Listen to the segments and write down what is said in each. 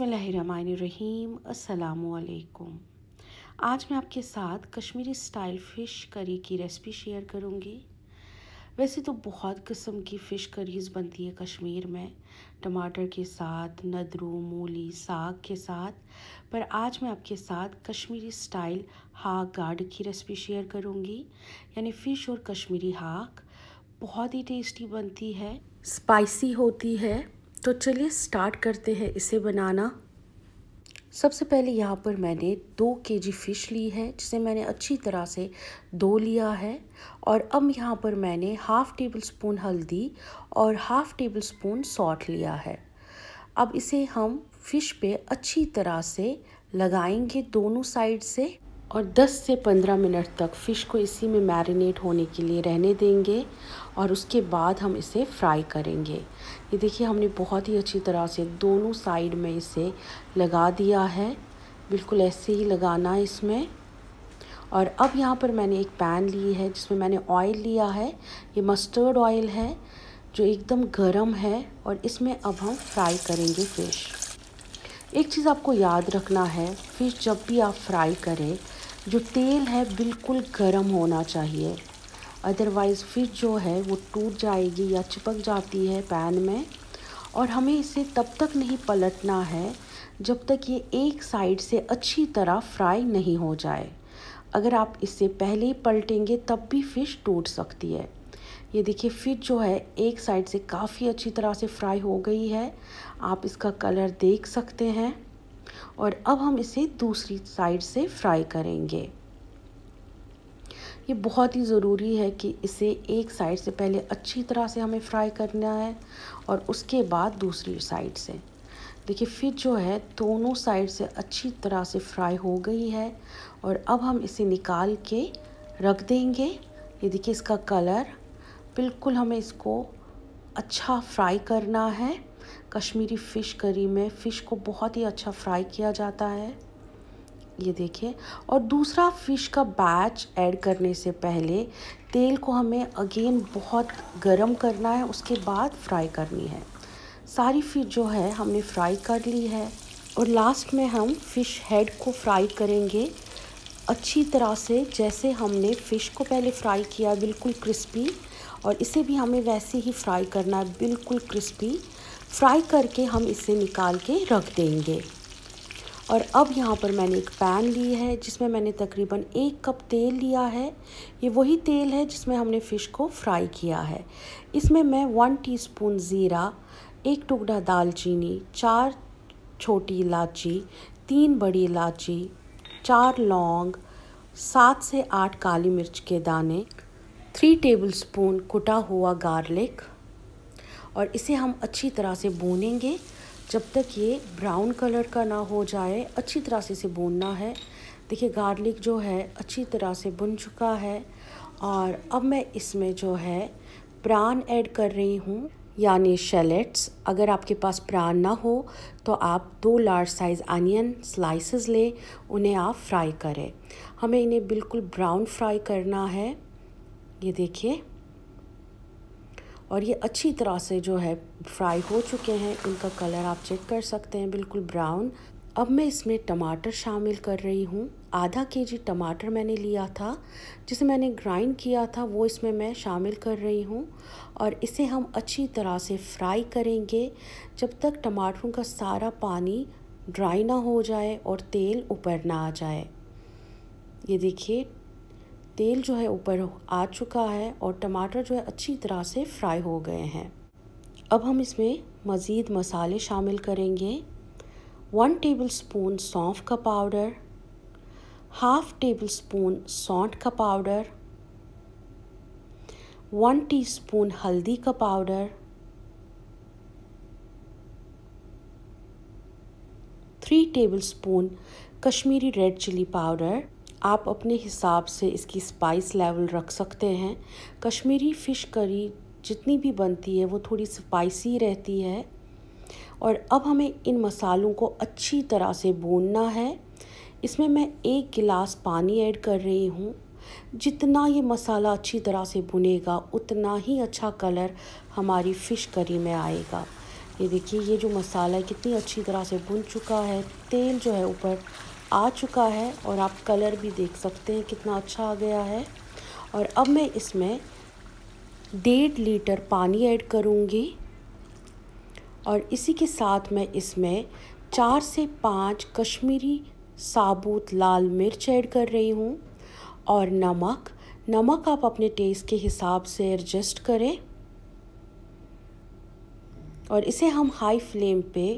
बिसमीम् अलकुम आज मैं आपके साथ कश्मीरी स्टाइल फ़िश करी की रेसिपी शेयर करूँगी वैसे तो बहुत किस्म की फ़िश करीज़ बनती है कश्मीर में टमाटर के साथ नदरू मूली साग के साथ पर आज मैं आपके साथ कश्मीरी स्टाइल हाक गार्ड की रेसिपी शेयर करूँगी यानी फ़िश और कश्मीरी हाक बहुत ही टेस्टी बनती है स्पाइसी होती है तो चलिए स्टार्ट करते हैं इसे बनाना सबसे पहले यहाँ पर मैंने दो के जी फ़िश ली है जिसे मैंने अच्छी तरह से धो लिया है और अब यहाँ पर मैंने हाफ़ टेबल स्पून हल्दी और हाफ़ टेबल स्पून सॉल्ट लिया है अब इसे हम फ़िश पे अच्छी तरह से लगाएंगे दोनों साइड से और 10 से 15 मिनट तक फ़िश को इसी में मैरिनेट होने के लिए रहने देंगे और उसके बाद हम इसे फ्राई करेंगे ये देखिए हमने बहुत ही अच्छी तरह से दोनों साइड में इसे लगा दिया है बिल्कुल ऐसे ही लगाना है इसमें और अब यहाँ पर मैंने एक पैन ली है जिसमें मैंने ऑयल लिया है ये मस्टर्ड ऑयल है जो एकदम गर्म है और इसमें अब हम फ्राई करेंगे फ़िश एक चीज़ आपको याद रखना है फ़िश जब भी आप फ्राई करें जो तेल है बिल्कुल गर्म होना चाहिए अदरवाइज़ फिर जो है वो टूट जाएगी या चिपक जाती है पैन में और हमें इसे तब तक नहीं पलटना है जब तक ये एक साइड से अच्छी तरह फ्राई नहीं हो जाए अगर आप इससे पहले ही पलटेंगे तब भी फ़िश टूट सकती है ये देखिए फिश जो है एक साइड से काफ़ी अच्छी तरह से फ्राई हो गई है आप इसका कलर देख सकते हैं और अब हम इसे दूसरी साइड से फ्राई करेंगे ये बहुत ही ज़रूरी है कि इसे एक साइड से पहले अच्छी तरह से हमें फ्राई करना है और उसके बाद दूसरी साइड से देखिए फिर जो है दोनों साइड से अच्छी तरह से फ्राई हो गई है और अब हम इसे निकाल के रख देंगे ये देखिए इसका कलर बिल्कुल हमें इसको अच्छा फ्राई करना है कश्मीरी फ़िश करी में फ़िश को बहुत ही अच्छा फ्राई किया जाता है ये देखिए और दूसरा फ़िश का बैच ऐड करने से पहले तेल को हमें अगेन बहुत गर्म करना है उसके बाद फ्राई करनी है सारी फिश जो है हमने फ्राई कर ली है और लास्ट में हम फ़िश हेड को फ्राई करेंगे अच्छी तरह से जैसे हमने फ़िश को पहले फ्राई किया बिल्कुल क्रिस्पी और इसे भी हमें वैसे ही फ्राई करना है बिल्कुल क्रिस्पी फ्राई करके हम इसे निकाल के रख देंगे और अब यहाँ पर मैंने एक पैन ली है जिसमें मैंने तकरीबन एक कप तेल लिया है ये वही तेल है जिसमें हमने फ़िश को फ्राई किया है इसमें मैं वन टीस्पून ज़ीरा एक टुकड़ा दालचीनी चार छोटी इलायची तीन बड़ी इलायची चार लौंग सात से आठ काली मिर्च के दाने थ्री टेबलस्पून कुटा हुआ गार्लिक और इसे हम अच्छी तरह से बोनेंगे जब तक ये ब्राउन कलर का ना हो जाए अच्छी तरह से इसे बोनना है देखिए गार्लिक जो है अच्छी तरह से बुन चुका है और अब मैं इसमें जो है प्रान ऐड कर रही हूँ यानी शेलेट्स अगर आपके पास प्रान ना हो तो आप दो लार्ज साइज़ अनियन स्लाइसेस लें उन्हें आप फ्राई करें हमें इन्हें बिल्कुल ब्राउन फ्राई करना है ये देखिए और ये अच्छी तरह से जो है फ्राई हो चुके हैं इनका कलर आप चेक कर सकते हैं बिल्कुल ब्राउन अब मैं इसमें टमाटर शामिल कर रही हूँ आधा के जी टमाटर मैंने लिया था जिसे मैंने ग्राइंड किया था वो इसमें मैं शामिल कर रही हूँ और इसे हम अच्छी तरह से फ्राई करेंगे जब तक टमाटरों का सारा पानी ड्राई ना हो जाए और तेल ऊपर ना आ जाए ये देखिए तेल जो है ऊपर आ चुका है और टमाटर जो है अच्छी तरह से फ्राई हो गए हैं अब हम इसमें मज़ीद मसाले शामिल करेंगे वन टेबल स्पून सौंफ का पाउडर हाफ टेबल स्पून सौंठ का पाउडर वन टीस्पून हल्दी का powder three tablespoon Kashmiri red chilli powder आप अपने हिसाब से इसकी स्पाइस लेवल रख सकते हैं कश्मीरी फ़िश करी जितनी भी बनती है वो थोड़ी स्पाइसी रहती है और अब हमें इन मसालों को अच्छी तरह से भूनना है इसमें मैं एक गिलास पानी ऐड कर रही हूँ जितना ये मसाला अच्छी तरह से भुनेगा उतना ही अच्छा कलर हमारी फ़िश करी में आएगा ये देखिए ये जो मसाला है कितनी अच्छी तरह से भुन चुका है तेल जो है ऊपर आ चुका है और आप कलर भी देख सकते हैं कितना अच्छा आ गया है और अब मैं इसमें डेढ़ लीटर पानी ऐड करूँगी और इसी के साथ मैं इसमें चार से पाँच कश्मीरी साबुत लाल मिर्च ऐड कर रही हूँ और नमक नमक आप अपने टेस्ट के हिसाब से एडजस्ट करें और इसे हम हाई फ्लेम पे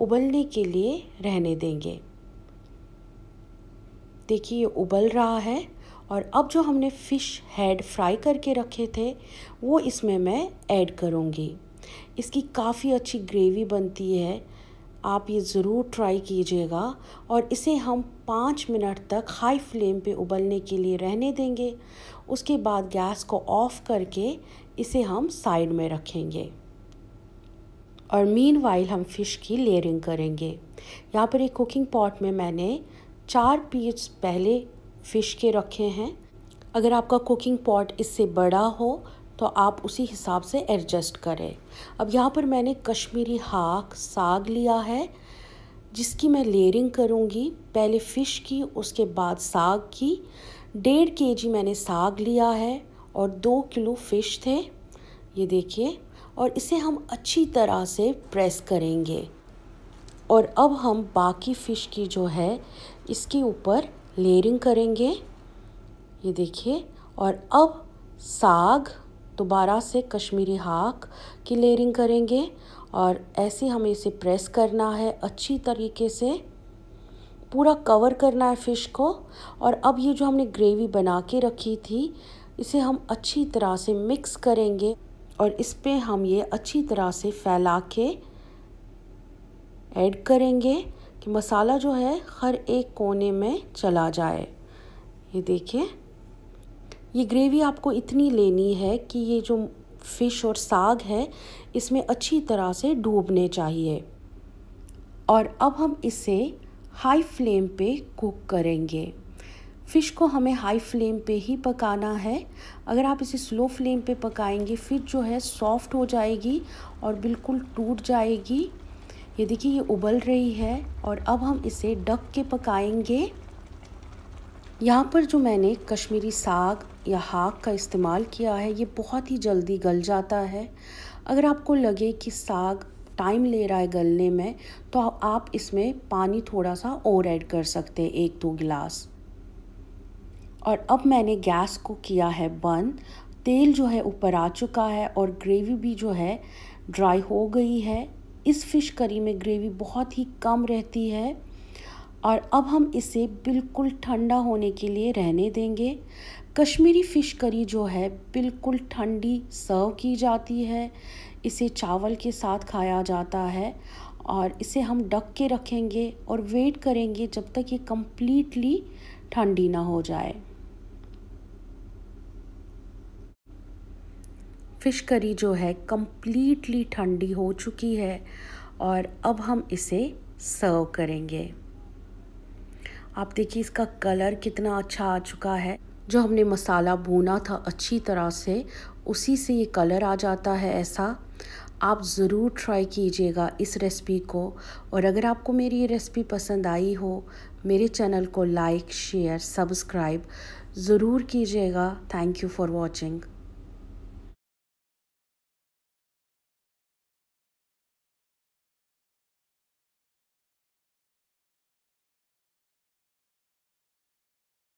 उबलने के लिए रहने देंगे देखिए ये उबल रहा है और अब जो हमने फ़िश हेड फ्राई करके रखे थे वो इसमें मैं ऐड करूँगी इसकी काफ़ी अच्छी ग्रेवी बनती है आप ये ज़रूर ट्राई कीजिएगा और इसे हम पाँच मिनट तक हाई फ्लेम पे उबलने के लिए रहने देंगे उसके बाद गैस को ऑफ़ करके इसे हम साइड में रखेंगे और मीन वाइल हम फ़िश की लेयरिंग करेंगे यहाँ पर एक कुकिंग पॉट में मैंने चार पीस पहले फ़िश के रखे हैं अगर आपका कुकिंग पॉट इससे बड़ा हो तो आप उसी हिसाब से एडजस्ट करें अब यहाँ पर मैंने कश्मीरी हाक साग लिया है जिसकी मैं लेयरिंग करूँगी पहले फ़िश की उसके बाद साग की डेढ़ के जी मैंने साग लिया है और दो किलो फ़िश थे ये देखिए और इसे हम अच्छी तरह से प्रेस करेंगे और अब हम बाकी फ़िश की जो है इसके ऊपर लेयरिंग करेंगे ये देखिए और अब साग दोबारा से कश्मीरी हाक की लेयरिंग करेंगे और ऐसे हमें इसे प्रेस करना है अच्छी तरीके से पूरा कवर करना है फ़िश को और अब ये जो हमने ग्रेवी बना के रखी थी इसे हम अच्छी तरह से मिक्स करेंगे और इस पर हम ये अच्छी तरह से फैला के ऐड करेंगे कि मसाला जो है हर एक कोने में चला जाए ये देखिए ये ग्रेवी आपको इतनी लेनी है कि ये जो फ़िश और साग है इसमें अच्छी तरह से डूबने चाहिए और अब हम इसे हाई फ्लेम पे कुक करेंगे फ़िश को हमें हाई फ्लेम पे ही पकाना है अगर आप इसे स्लो फ्लेम पे पकाएंगे फिर जो है सॉफ्ट हो जाएगी और बिल्कुल टूट जाएगी ये देखिए ये उबल रही है और अब हम इसे डक के पकाएंगे यहाँ पर जो मैंने कश्मीरी साग या हाक का इस्तेमाल किया है ये बहुत ही जल्दी गल जाता है अगर आपको लगे कि साग टाइम ले रहा है गलने में तो आप इसमें पानी थोड़ा सा और ऐड कर सकते हैं एक दो गिलास और अब मैंने गैस को किया है बंद तेल जो है ऊपर आ चुका है और ग्रेवी भी जो है ड्राई हो गई है इस फिश करी में ग्रेवी बहुत ही कम रहती है और अब हम इसे बिल्कुल ठंडा होने के लिए रहने देंगे कश्मीरी फ़िश करी जो है बिल्कुल ठंडी सर्व की जाती है इसे चावल के साथ खाया जाता है और इसे हम ढक के रखेंगे और वेट करेंगे जब तक ये कम्प्लीटली ठंडी ना हो जाए फ़िश करी जो है कम्प्लीटली ठंडी हो चुकी है और अब हम इसे सर्व करेंगे आप देखिए इसका कलर कितना अच्छा आ चुका है जो हमने मसाला भूना था अच्छी तरह से उसी से ये कलर आ जाता है ऐसा आप ज़रूर ट्राई कीजिएगा इस रेसिपी को और अगर आपको मेरी ये रेसिपी पसंद आई हो मेरे चैनल को लाइक शेयर सब्सक्राइब ज़रूर कीजिएगा थैंक यू फॉर वॉचिंग